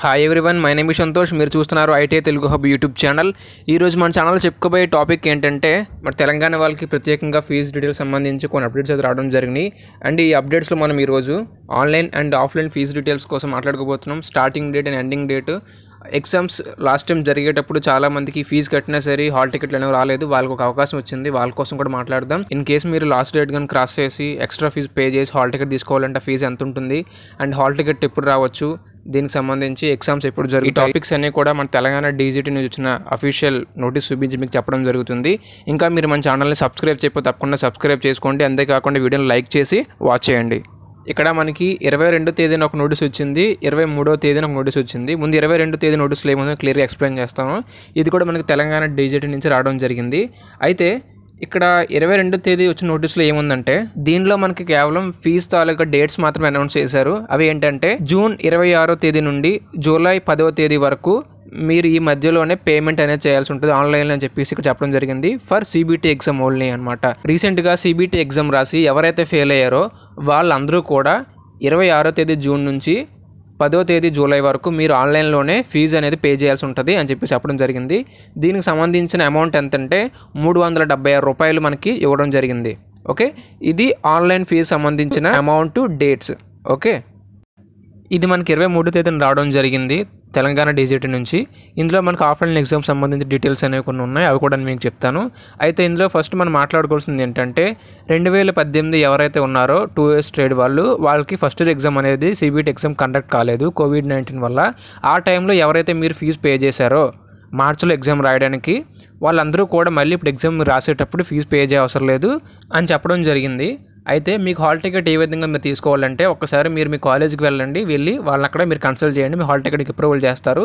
hi everyone my name Santosh మీరు చూస్తున్నారు ITI Telugu hub YouTube channel ఈరోజు మన ఛానల్ చెప్పుకోబోయే టాపిక్ ఏంటంటే మన తెలంగాణ వాళ్ళకి ప్రత్యేకంగా ఫీజు డీటెయిల్స్ సంబంధించి కొన్ని అప్డేట్స్ అయితే రావడం జరిగింది అండ్ ఈ అప్డేట్స్లో మనం ఈరోజు online and offline fee details కోసం మాట్లాడుకోబోతున్నాం starting date and ending date exams last time జరిగేటప్పుడు చాలా మందికి ఫీజు కట్టినా సరే హాల్ టికెట్లు అనేవి రాలేదు వాళ్ళకి ఒక అవకాశం వచ్చింది వాళ్ళ కోసం కూడా మాట్లాడదాం ఇన్ కేసు మీరు లాస్ట్ డేట్ కానీ క్రాస్ చేసి ఎక్స్ట్రా ఫీజు పే చేసి హాల్ టికెట్ తీసుకోవాలంటే ఫీజు ఎంత ఉంటుంది అండ్ హాల్ టికెట్ ఎప్పుడు రావచ్చు దీనికి సంబంధించి ఎగ్జామ్స్ ఎప్పుడు జరుగుతాయి ఈ టాపిక్స్ అన్నీ కూడా మన తెలంగాణ డీజీటీ న్యూస్ వచ్చిన అఫీషియల్ నోటీస్ చూపించి మీకు చెప్పడం జరుగుతుంది ఇంకా మీరు మన ఛానల్ని సబ్స్క్రైబ్ చెప్పి తప్పకుండా సబ్స్క్రైబ్ చేసుకోండి అంతేకాకుండా వీడియోని లైక్ చేసి వాచ్ చేయండి ఇక్కడ మనకి ఇరవై రెండో తేదీన ఒక నోటీస్ వచ్చింది ఇరవై మూడో తేదీన ఒక నోటీస్ వచ్చింది ముందు ఇరవై రెండో తేదీ నోటీసులు ఏముందో క్లియర్గా ఎక్స్ప్లెయిన్ చేస్తాము ఇది కూడా మనకి తెలంగాణ డీజీటీ నుంచి రావడం జరిగింది అయితే ఇక్కడ ఇరవై రెండో తేదీ వచ్చిన నోటీసులో ఏముందంటే దీనిలో మనకి కేవలం ఫీజు తాలూకా డేట్స్ మాత్రమే అనౌన్స్ చేశారు అవి ఏంటంటే జూన్ ఇరవై ఆరో తేదీ నుండి జూలై పదవ తేదీ వరకు మీరు ఈ మధ్యలోనే పేమెంట్ అనేది చేయాల్సి ఉంటుంది ఆన్లైన్ అని చెప్పేసి ఇక్కడ చెప్పడం జరిగింది ఫర్ సీబీటీ ఎగ్జామ్ ఓన్లీ అనమాట రీసెంట్గా సీబీటీ ఎగ్జామ్ రాసి ఎవరైతే ఫెయిల్ అయ్యారో వాళ్ళందరూ కూడా ఇరవై ఆరో తేదీ జూన్ నుంచి పదో తేదీ జూలై వరకు మీరు ఆన్లైన్లోనే ఫీజు అనేది పే చేయాల్సి ఉంటుంది అని చెప్పి చెప్పడం జరిగింది దీనికి సంబంధించిన అమౌంట్ ఎంతంటే మూడు వందల డెబ్బై ఆరు రూపాయలు మనకి ఇవ్వడం జరిగింది ఓకే ఇది ఆన్లైన్ ఫీజు సంబంధించిన అమౌంట్ డేట్స్ ఓకే ఇది మనకి ఇరవై మూడో తేదీన రావడం జరిగింది తెలంగాణ డీజీటీ నుంచి ఇందులో మనకు ఆఫ్లైన్ ఎగ్జామ్ సంబంధించి డీటెయిల్స్ అనేవి కొన్ని ఉన్నాయి అవి కూడా మీకు చెప్తాను అయితే ఇందులో ఫస్ట్ మనం మాట్లాడుకోవాల్సింది ఏంటంటే రెండు వేల పద్దెనిమిది ఎవరైతే ఉన్నారో టూ ఇయర్స్ ట్రేడ్ వాళ్ళు వాళ్ళకి ఫస్ట్ ఇయర్ ఎగ్జామ్ అనేది సిబిటి ఎగ్జామ్ కండక్ట్ కాలేదు కోవిడ్ నైన్టీన్ వల్ల ఆ టైంలో ఎవరైతే మీరు ఫీజు పే చేశారో మార్చిలో ఎగ్జామ్ రాయడానికి వాళ్ళందరూ కూడా మళ్ళీ ఇప్పుడు ఎగ్జామ్ రాసేటప్పుడు ఫీజు పే చేయ అవసరం లేదు అని చెప్పడం జరిగింది అయితే మీకు హాల్ టికెట్ ఏ విధంగా మీరు తీసుకోవాలంటే ఒకసారి మీరు మీ కాలేజీకి వెళ్ళండి వెళ్ళి వాళ్ళని అక్కడ మీరు కన్సల్ట్ చేయండి మీ హాల్ టికెట్కి అప్రూవల్ చేస్తారు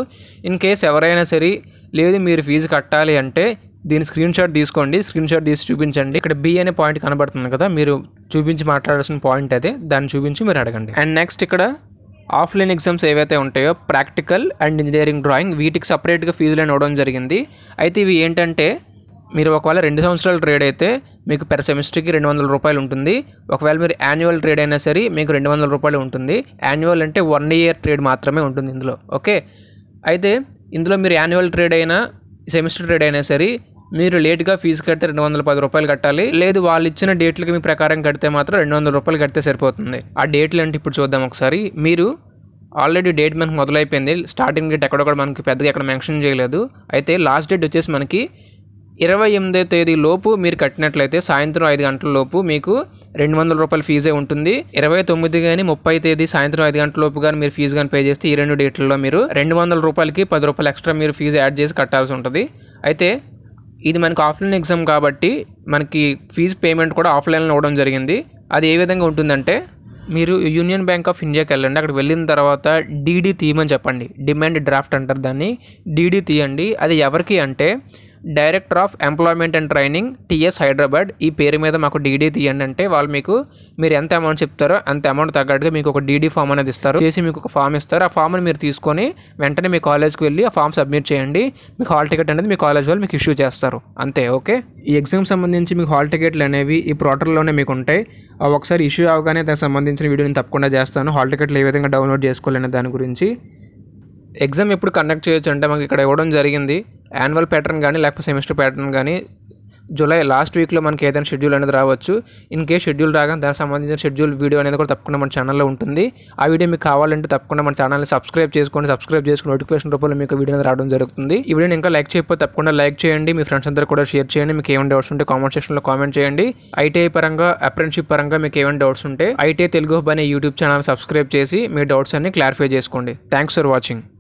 ఇన్ కేస్ ఎవరైనా సరే లేదు మీరు ఫీజు కట్టాలి అంటే దీని స్క్రీన్ షాట్ తీసుకోండి స్క్రీన్ షాట్ తీసి చూపించండి ఇక్కడ బి అనే పాయింట్ కనబడుతుంది కదా మీరు చూపించి మాట్లాడాల్సిన పాయింట్ అయితే దాన్ని చూపించి మీరు అడగండి అండ్ నెక్స్ట్ ఇక్కడ ఆఫ్లైన్ ఎగ్జామ్స్ ఏవైతే ఉంటాయో ప్రాక్టికల్ అండ్ ఇంజనీరింగ్ డ్రాయింగ్ వీటికి సపరేట్గా అని ఇవ్వడం జరిగింది అయితే ఇవి ఏంటంటే మీరు ఒకవేళ రెండు సంవత్సరాల ట్రేడ్ అయితే మీకు పెర్ సెమిస్టర్కి రెండు వందల రూపాయలు ఉంటుంది ఒకవేళ మీరు యాన్యువల్ ట్రేడ్ అయినా సరే మీకు రెండు వందల రూపాయలు ఉంటుంది యాన్యువల్ అంటే వన్ ఇయర్ ట్రేడ్ మాత్రమే ఉంటుంది ఇందులో ఓకే అయితే ఇందులో మీరు యాన్యువల్ ట్రేడ్ అయినా సెమిస్టర్ ట్రేడ్ అయినా సరే మీరు లేట్గా ఫీజు కడితే రెండు వందల పది రూపాయలు కట్టాలి లేదు వాళ్ళు ఇచ్చిన డేట్లకి మీ ప్రకారం కడితే మాత్రం రెండు వందల రూపాయలు కడితే సరిపోతుంది ఆ డేట్లు అంటే ఇప్పుడు చూద్దాం ఒకసారి మీరు ఆల్రెడీ డేట్ మనకు మొదలైపోయింది స్టార్టింగ్ డేట్ ఎక్కడొక్కడ మనకి పెద్దగా ఎక్కడ మెన్షన్ చేయలేదు అయితే లాస్ట్ డేట్ వచ్చేసి మనకి ఇరవై ఎనిమిదో తేదీ లోపు మీరు కట్టినట్లయితే సాయంత్రం ఐదు గంటల లోపు మీకు రెండు వందల రూపాయల ఫీజే ఉంటుంది ఇరవై తొమ్మిది కానీ ముప్పై తేదీ సాయంత్రం ఐదు గంటల లోపు కానీ మీరు ఫీజు కానీ పే చేస్తే ఈ రెండు డేట్లలో మీరు రెండు వందల రూపాయలకి పది రూపాయలు ఎక్స్ట్రా మీరు ఫీజు యాడ్ చేసి కట్టాల్సి ఉంటుంది అయితే ఇది మనకి ఆఫ్లైన్ ఎగ్జామ్ కాబట్టి మనకి ఫీజు పేమెంట్ కూడా ఆఫ్లైన్లో ఇవ్వడం జరిగింది అది ఏ విధంగా ఉంటుందంటే మీరు యూనియన్ బ్యాంక్ ఆఫ్ ఇండియాకి వెళ్ళండి అక్కడ వెళ్ళిన తర్వాత డీడీ తీయమని చెప్పండి డిమాండ్ డ్రాఫ్ట్ అంటారు దాన్ని డీడీ తీయండి అది ఎవరికి అంటే director of employment and training TS Hyderabad ఈ పేరు మీద మాకు డీడీ తీయండి అంటే వాళ్ళు మీకు మీరు ఎంత అమౌంట్ చెప్తారో అంత అమౌంట్ తగ్గట్టుగా మీకు ఒక డీడీ ఫామ్ అనేది ఇస్తారు చేసి మీకు ఒక ఫామ్ ఇస్తారు ఆ ఫామ్ని మీరు తీసుకొని వెంటనే మీ కాలేజ్కి వెళ్ళి ఆ ఫామ్ సబ్మిట్ చేయండి మీకు హాల్ టికెట్ అనేది మీ కాలేజ్ వాళ్ళు మీకు ఇష్యూ చేస్తారు అంతే ఓకే ఈ ఎగ్జామ్ సంబంధించి మీకు హాల్ టికెట్లు అనేవి ఈ పోర్టల్లోనే మీకు ఉంటాయి ఒకసారి ఇష్యూ అవగానే దానికి సంబంధించిన వీడియో నేను తప్పకుండా చేస్తాను హాల్ టికెట్లు ఏ విధంగా డౌన్లోడ్ చేసుకోవాలనే దాని గురించి ఎగ్జామ్ ఎప్పుడు కండక్ట్ చేయొచ్చు అంటే మనకి ఇక్కడ ఇవ్వడం జరిగింది యాన్యువల్ ప్యాటర్న్ కానీ లేకపోతే సెమిస్టర్ ప్యాటర్న్ కానీ జూలై లాస్ట్ వీక్లో మనకి ఏదైనా షెడ్యూల్ అనేది రావచ్చు ఇన్ కేస్ షెడ్యూల్ రాగానే దానికి సంబంధించిన షెడ్యూల్ వీడియో అనేది కూడా తప్పకుండా మన ఛానల్లో ఉంటుంది ఆ వీడియో మీకు కావాలంటే తప్పకుండా మన ఛానల్ని సబ్స్క్రైబ్ చేసుకోండి సబ్స్క్రైబ్ చేసుకుని నోటిఫికేషన్ రూపంలో మీకు వీడియో రావడం జరుగుతుంది ఈ వీడియోని ఇంకా లైక్ చేయకపోతే తప్పకుండా లైక్ చేయండి మీ ఫ్రెండ్స్ అందరూ కూడా షేర్ చేయండి మీకు ఏమైనా డౌట్స్ ఉంటే కామెంట్ సెక్షన్లో కామెంట్ చేయండి ఐటీఐ పరంగా అప్రెంటిషిప్ పరంగా మీకు ఏమైనా డౌట్స్ ఉంటే ఐటీఐ తెలుగు హబ్ అనే యూట్యూబ్ ఛానల్ సబ్స్క్రైబ్ చేసి మీ డౌట్స్ అన్ని క్లారిఫై చేసుకోండి థ్యాంక్స్ ఫర్ వాచింగ్